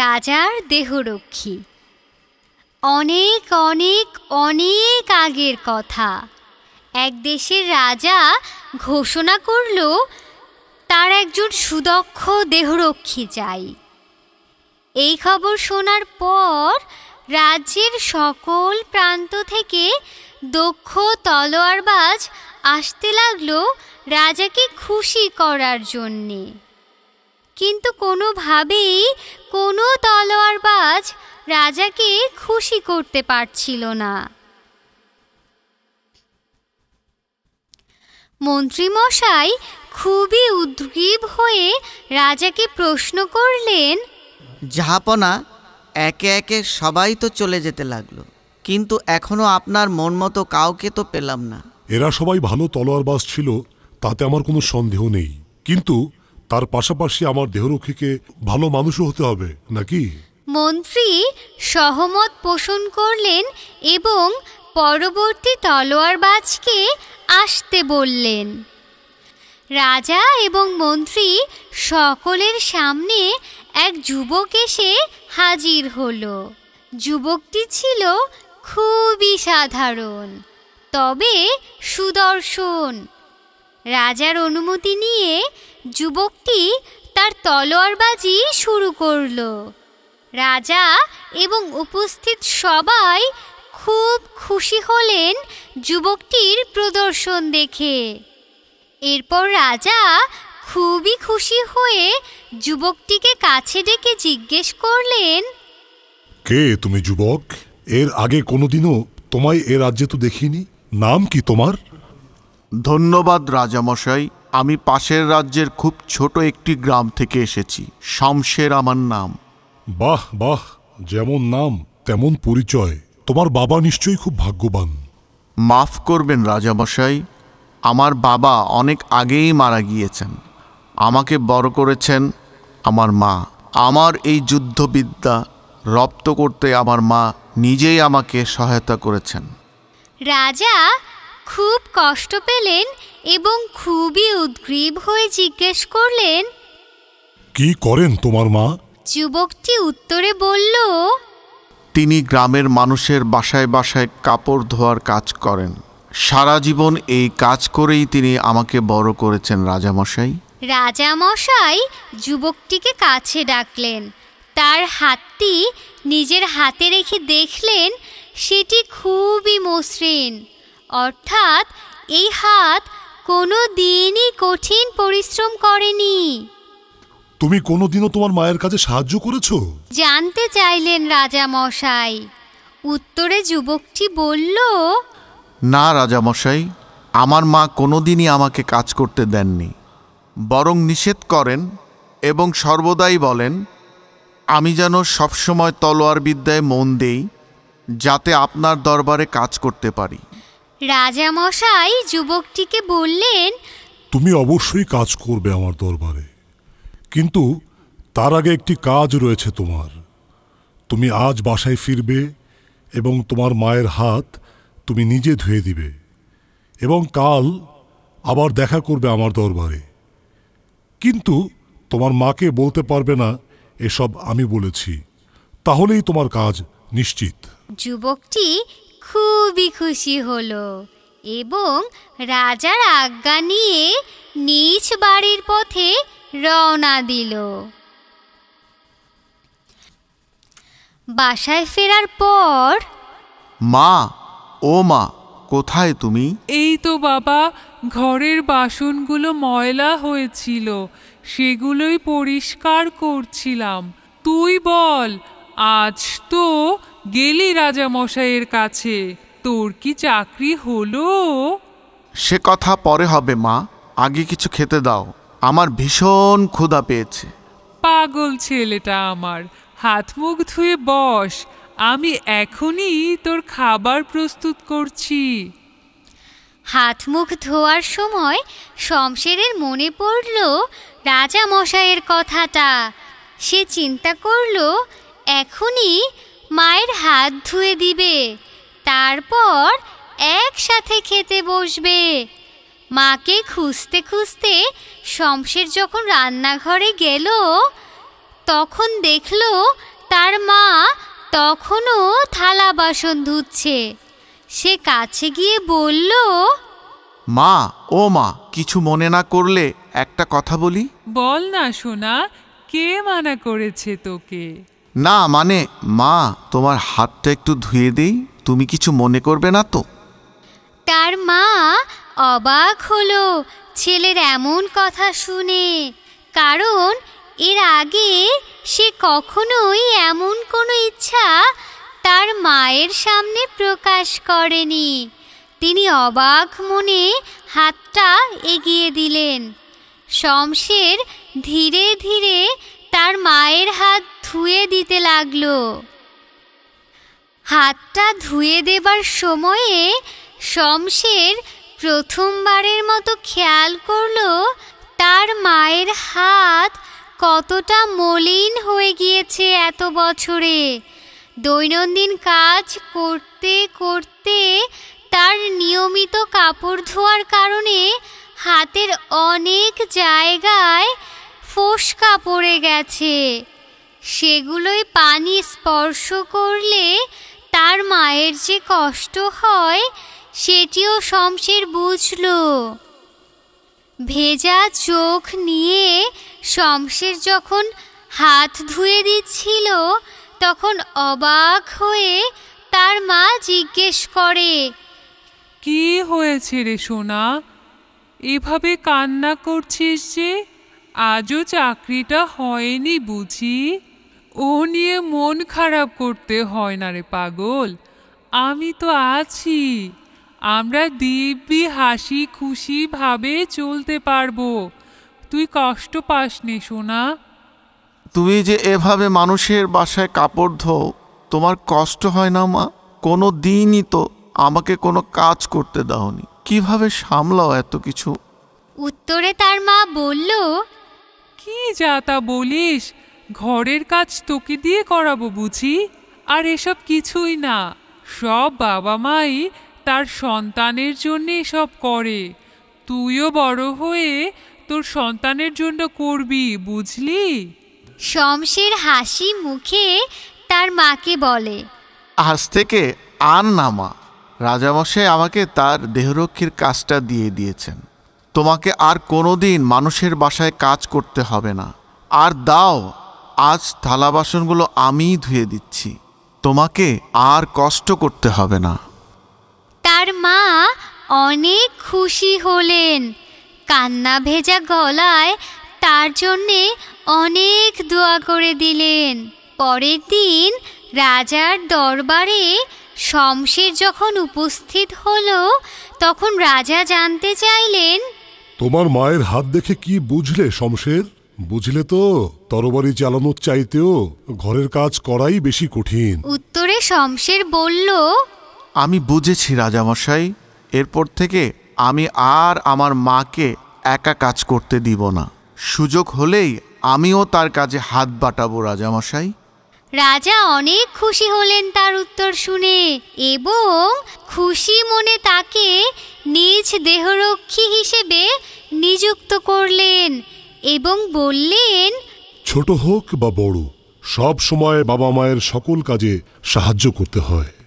রাজার দেহরক্ষী অনেক অনেক অনেক আগের কথা এক দেশের রাজা ঘোষণা করল তার একজন সুদক্ষ দেহরক্ষী চাই এই খবর শোনার পর রাজ্যের সকল প্রান্ত থেকে দক্ষ তলোয়ারবাজ আসতে লাগলো রাজাকে খুশি করার জন্যে কিন্তু কোনোভাবেই কোনো তলোয়ারবাজ রাজাকে খুশি করতে পারছিল না মন্ত্রীমশাই খুবই উদ্গ্রীব হয়ে রাজাকে প্রশ্ন করলেন জাহাপনা একে একে সবাই তো চলে যেতে লাগলো কিন্তু এখনো আপনার মন মতো কাউকে তো পেলাম না এরা সবাই ভালো তলোয়ারবাজ ছিল তাতে আমার কোনো সন্দেহ নেই কিন্তু তার পাশাপাশি আমার দেহরক্ষীকে ভালো মানুষও হতে হবে নাকি মন্ত্রী সহমত পোষণ করলেন এবং পরবর্তী তলোয়ারবাজকে আসতে বললেন রাজা এবং মন্ত্রী সকলের সামনে এক যুবক এসে হাজির হল যুবকটি ছিল খুবই সাধারণ তবে সুদর্শন রাজার অনুমতি নিয়ে যুবকটি তার তলোয়ারবাজি শুরু করল রাজা এবং উপস্থিত সবাই খুব খুশি হলেন যুবকটির প্রদর্শন দেখে এরপর রাজা খুবই খুশি হয়ে যুবকটিকে কাছে ডেকে জিজ্ঞেস করলেন কে তুমি যুবক এর আগে কোনোদিনও তোমায় এ রাজ্যে তো দেখিনি নাম কি তোমার ধন্যবাদ রাজামশাই আমি পাশের রাজ্যের খুব ছোট একটি গ্রাম থেকে এসেছি শামশের আমার নাম বাহ বাহ যেমন নাম তেমন পরিচয় তোমার বাবা নিশ্চয়ই খুব ভাগ্যবান মাফ করবেন রাজামশাই আমার বাবা অনেক আগেই মারা গিয়েছেন আমাকে বড় করেছেন আমার মা আমার এই যুদ্ধবিদ্যা রপ্ত করতে আমার মা নিজেই আমাকে সহায়তা করেছেন রাজা খুব কষ্ট পেলেন এবং খুবই উদ্গ্রীব হয়ে জিজ্ঞেস করলেন কি করেন তোমার মা যুবকটি উত্তরে বলল তিনি গ্রামের মানুষের বাসায় বাসায় কাপড় ধোয়ার কাজ করেন সারা জীবন এই কাজ করেই তিনি আমাকে বড় করেছেন রাজামশাই রাজামশাই যুবকটিকে কাছে ডাকলেন তার হাতটি নিজের হাতে রেখে দেখলেন সেটি খুবই মসৃণ অর্থাৎ এই হাত কোনো দিনই কঠিন পরিশ্রম করেনি তুমি কোনোদিনও তোমার মায়ের কাছে সাহায্য করেছো জানতে চাইলেন রাজা মশাই উত্তরে যুবকটি বলল না রাজামশাই আমার মা কোনোদিনই আমাকে কাজ করতে দেননি বরং নিষেধ করেন এবং সর্বদাই বলেন আমি যেন সবসময় তলোয়ার বিদ্যায় মন দেই যাতে আপনার দরবারে কাজ করতে পারি রাজামশাই যুবকটিকে বললেন তুমি অবশ্যই কাজ করবে আমার দরবারে কিন্তু তার আগে একটি কাজ রয়েছে তোমার তুমি আজ বাসায় ফিরবে এবং তোমার মায়ের হাত তুমি নিজে ধুয়ে দিবে এবং কাল আবার দেখা করবে আমার দরবারে কিন্তু তোমার মাকে বলতে পারবে না এসব আমি বলেছি তাহলেই তোমার কাজ নিশ্চিত যুবকটি খুবই খুশি হলো এবং রাজার আজ্ঞা নিয়ে নিজ বাড়ির পথে রওনা দিল বাসায় ফেরার পর মা ও মা কোথায় তুমি এই তো বাবা ঘরের বাসনগুলো ময়লা হয়েছিল সেগুলোই পরিষ্কার করছিলাম তুই বল আজ তো গেলি রাজামশাইয়ের কাছে তোর কি চাকরি হলো সে কথা পরে হবে মা আগে কিছু খেতে দাও আমার ভীষণ ক্ষুধা পেয়েছে পাগল ছেলেটা আমার হাত মুখ ধুয়ে বস আমি এখনই তোর খাবার প্রস্তুত করছি হাত মুখ ধোয়ার সময় শমশেরের মনে পড়ল রাজা মশাইয়ের কথাটা সে চিন্তা করল এখনই মায়ের হাত ধুয়ে দিবে তারপর একসাথে খেতে বসবে মাকে খুঁজতে খুঁজতে শমশের যখন রান্নাঘরে গেল তখন দেখল তার মা তখনও থালা বাসন ধুচ্ছে সে কাছে গিয়ে বলল মা ও মা কিছু মনে না করলে একটা কথা বলি বল না সোনা কে মানা করেছে তোকে না মানে মা তোমার হাতটা একটু ধুয়ে দেই তুমি কিছু মনে করবে না তো তার মা অবাক হলো ছেলের এমন কথা শুনে কারণ এর আগে সে কখনোই এমন কোনো ইচ্ছা তার মায়ের সামনে প্রকাশ করেনি তিনি অবাক মনে হাতটা এগিয়ে দিলেন শমশের ধীরে ধীরে তার মায়ের হাত ধুয়ে দিতে লাগল হাতটা ধুয়ে দেবার সময়ে শমশের প্রথমবারের মতো খেয়াল করল তার মায়ের হাত কতটা মলিন হয়ে গিয়েছে এত বছরে দৈনন্দিন কাজ করতে করতে তার নিয়মিত কাপড় ধোয়ার কারণে হাতের অনেক জায়গায় ফোসকা পড়ে গেছে সেগুলোই পানি স্পর্শ করলে তার মায়ের যে কষ্ট হয় সেটিও শমশের বুঝল ভেজা চোখ নিয়ে শমশের যখন হাত ধুয়ে দিচ্ছিল তখন অবাক হয়ে তার মা জিজ্ঞেস করে কি হয়েছে রে সোনা এভাবে কান্না করছিস যে আজও চাকরিটা হয়নি বুঝি ও নিয়ে মন খারাপ করতে হয় না রে পাগল আমি তো আছি আমরা দিব্যি হাসি খুশিভাবে চলতে পারবো তুই কষ্ট পাস নে সোনা তুমি যে এভাবে মানুষের বাসায় কাপড় ধোও তোমার কষ্ট হয় না মা কোনো দিনই তো আমাকে কোনো কাজ করতে দাওনি কিভাবে সামলাও এত কিছু উত্তরে তার মা বলল কি যা তা বলিস ঘরের কাজ তোকে দিয়ে করাবো বুঝি আর এসব কিছুই না সব বাবা মাই তার সন্তানের জন্যে এসব করে তুইও বড় হয়ে তোর সন্তানের জন্য করবি বুঝলি শমশের হাসি মুখে তার মাকে বলে আজ থেকে আর না মা রাজামশাই আমাকে তার দেহরক্ষীর কাজটা দিয়ে দিয়েছেন তোমাকে আর কোনো দিন মানুষের বাসায় কাজ করতে হবে না আর দাও আজ থালা বাসনগুলো আমিই ধুয়ে দিচ্ছি তোমাকে আর কষ্ট করতে হবে না তার মা অনেক খুশি হলেন কান্না ভেজা গলায় তার জন্যে অনেক দোয়া করে দিলেন পরের দিন রাজার দরবারে শমশের যখন উপস্থিত হল তখন রাজা জানতে চাইলেন তোমার মায়ের হাত দেখে কি বুঝলে শমশের বুঝলে তো তরবারি চালানোর চাইতেও ঘরের কাজ করাই বেশি কঠিন উত্তরে শমশের বলল আমি বুঝেছি রাজামশাই এরপর থেকে আমি আর আমার মাকে একা কাজ করতে দিব না সুযোগ হলেই আমিও তার কাজে হাত বাটাবো রাজামশাই রাজা অনেক খুশি হলেন তার উত্তর শুনে এবং খুশি মনে তাকে নিজ দেহরক্ষী হিসেবে নিযুক্ত করলেন এবং বললেন ছোট হোক বা বড় সব সময় বাবা মায়ের সকল কাজে সাহায্য করতে হয়